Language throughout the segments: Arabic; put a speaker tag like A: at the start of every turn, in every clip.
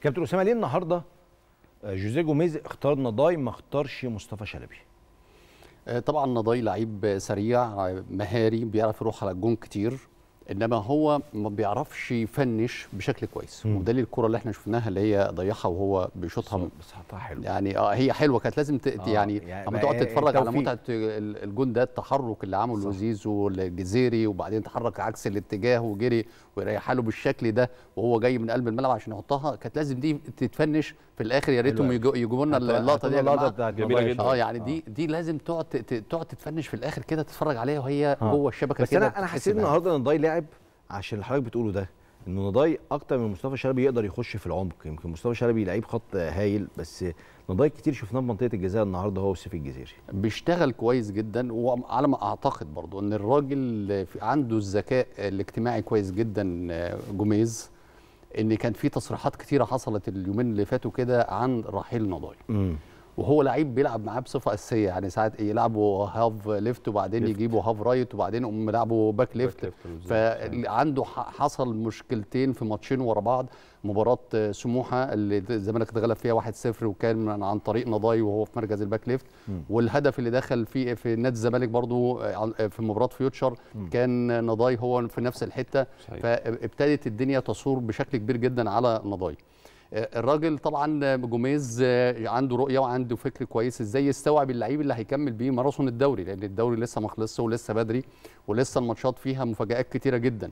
A: كابتن اسامه ليه النهارده آه، جوزيه جوميز اختار نضاي ما اختارش مصطفى شلبي
B: آه، طبعا نضاي لعيب سريع مهاري بيعرف يروح على الجون كتير انما هو ما بيعرفش يفنش بشكل كويس ودليل الكره اللي احنا شفناها اللي هي ضيعها وهو بيشوطها بصحتها حلوه يعني اه هي حلوه كانت لازم آه يعني اما تقعد تتفرج على متعه الجون ده التحرك اللي عمله زيزو الجزيري وبعدين تحرك عكس الاتجاه وجري ويريح له بالشكل ده وهو جاي من قلب الملعب عشان يحطها كانت لازم دي تتفنش في الاخر يا ريتهم يجيبوا لنا اللقطه دي اللقطه جميله جدا اه يعني دي آه. دي لازم تقعد تقعد تتفنش في الاخر كده تتفرج عليها وهي آه. جوه الشبكه كده بس انا انا حسيت النهارده
A: ان لعب عشان اللي حضرتك بتقوله ده ان نضاي اكتر من مصطفى شلبي يقدر يخش في العمق يمكن مصطفى شلبي لعيب خط هايل بس نضاي كتير شفناه في منطقه الجزاء النهارده هو وسيف الجزيري
B: بيشتغل كويس جدا وعلى ما اعتقد برضو ان الراجل عنده الذكاء الاجتماعي كويس جدا جوميز ان كان في تصريحات كتيره حصلت اليومين اللي فاتوا كده عن رحيل نضاي وهو لعيب بيلعب معاه بصفه اساسيه يعني ساعات يلعبوا هاف ليفت وبعدين ليفت. يجيبوا هاف رايت وبعدين يقوم لعبوا باك ليفت فعنده حصل مشكلتين في ماتشين ورا بعض مباراه سموحه اللي الزمالك اتغلب فيها 1-0 وكان من عن طريق نضاي وهو في مركز الباك ليفت والهدف اللي دخل فيه في نادي الزمالك برضو آه، آه، في مباراه فيوتشر كان نضاي هو في نفس الحته صحيح. فابتدت الدنيا تثور بشكل كبير جدا على نضاي الراجل طبعا جوميز آه، عنده رؤيه وعنده فكر كويس ازاي يستوعب اللعيب اللي هيكمل بيه ماراثون الدوري لان الدوري لسه ما خلصش ولسه بدري ولسه الماتشات فيها مفاجات كتيره جدا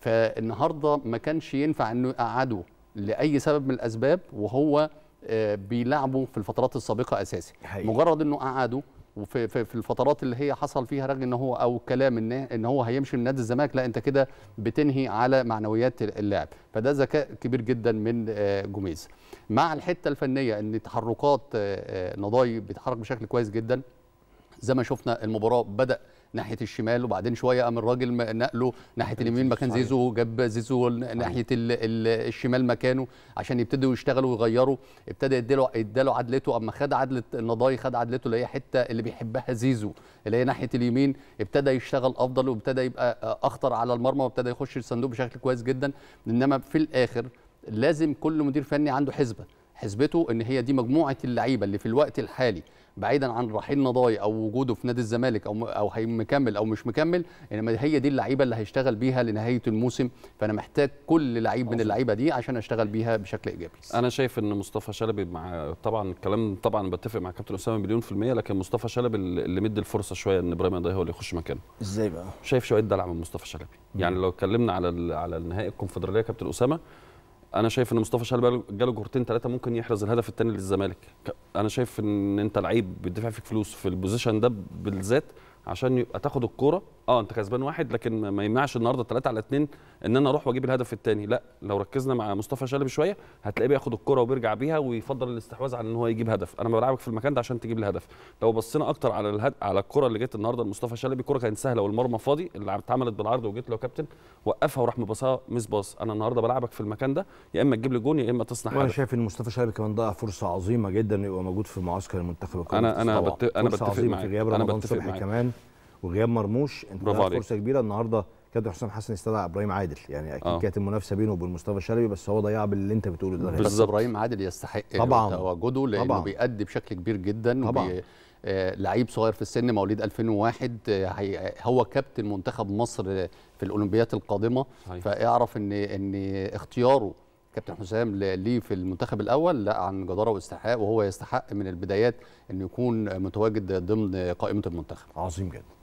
B: فالنهارده ما كانش ينفع انه يقعده لاي سبب من الاسباب وهو آه، بيلعبه في الفترات السابقه اساسي حقيقي. مجرد انه قعده وفي في في الفترات اللي هي حصل فيها رغم ان هو او كلام ان ان هو هيمشي من نادي الزمالك لا انت كده بتنهي على معنويات اللاعب فده ذكاء كبير جدا من آه، جوميز مع الحته الفنيه ان تحركات آه، آه، نضاي بيتحرك بشكل كويس جدا زي ما شفنا المباراه بدا ناحيه الشمال وبعدين شويه قام الراجل نقله ناحيه اليمين مكان زيزو جاب زيزو ناحيه ال ال الشمال مكانه عشان يبتدوا يشتغلوا ويغيروا ابتدى يديله اداله عدلته اما خد عدله النضاي خد عدلته اللي هي حته اللي بيحبها زيزو اللي هي ناحيه اليمين ابتدى يشتغل افضل وابتدى يبقى آه، اخطر على المرمى وابتدى يخش الصندوق بشكل كويس جدا انما في الاخر لازم كل مدير فني عنده حسبه حسبته ان هي دي مجموعه اللعيبه اللي في الوقت الحالي بعيدا عن رحيل نضاي او وجوده في نادي الزمالك او او مكمل او مش مكمل انما هي دي اللعيبه اللي هيشتغل بيها لنهايه الموسم فانا محتاج كل لعيب من اللعيبه دي عشان اشتغل بيها بشكل ايجابي
C: انا شايف ان مصطفى شلبي مع طبعا الكلام طبعا بتفق مع كابتن اسامه مليون في الميه لكن مصطفى شلبي اللي مدي الفرصه شويه ان ابراهيم نضاي هو اللي يخش مكانه ازاي بقى شايف شويه دلع من مصطفى شلبي يعني لو اتكلمنا على على نهائي الكونفدراليه كابتن اسامه انا شايف ان مصطفى شلبي جاله كورتين ثلاثه ممكن يحرز الهدف الثاني للزمالك انا شايف ان انت لعيب بتدفع فيك فلوس في البوزيشن ده بالذات عشان يبقى تاخد الكوره اه انت كسبان واحد لكن ما يمنعش النهارده 3 على 2 ان انا اروح واجيب الهدف الثاني لا لو ركزنا مع مصطفى شلبي شويه هتلاقيه بياخد الكره وبيرجع بيها ويفضل الاستحواذ على ان هو يجيب هدف انا بلعبك في المكان ده عشان تجيب الهدف لو بصينا اكتر على الهد... على الكره اللي جت النهارده لمصطفى شلبي كره كانت سهله والمرمى فاضي اللي اتعملت بالعرض وجيت له كابتن وقفها وراح مباصاها مس باص انا النهارده بلعبك في المكان ده يا اما تجيب لي جون يا اما تصنع هدف وانا
A: شايف ان مصطفى شلبي كمان ضيع فرصه عظيمه جدا يبقى موجود في معسكر المنتخب انا انا بت... انا بتفق معاك انا بتفق معاك كمان وغياب مرموش انت فرصه كبيره النهارده كابتن حسام حسن استدعى ابراهيم عادل يعني اكيد آه. كانت المنافسه بينه وبين مصطفى شلبي بس هو ضيع باللي انت بتقوله ده بس ابراهيم
B: عادل يستحق طبعا تواجده لانه طبعًا. بيأدي بشكل كبير جدا طبعا وبي... آه، لعيب صغير في السن مواليد 2001 آه، هو كابتن منتخب مصر في الاولمبيات القادمه فاعرف ان ان اختياره كابتن حسام ليه في المنتخب الاول لا عن جداره واستحقاق وهو يستحق من البدايات انه يكون متواجد ضمن قائمه المنتخب عظيم جدا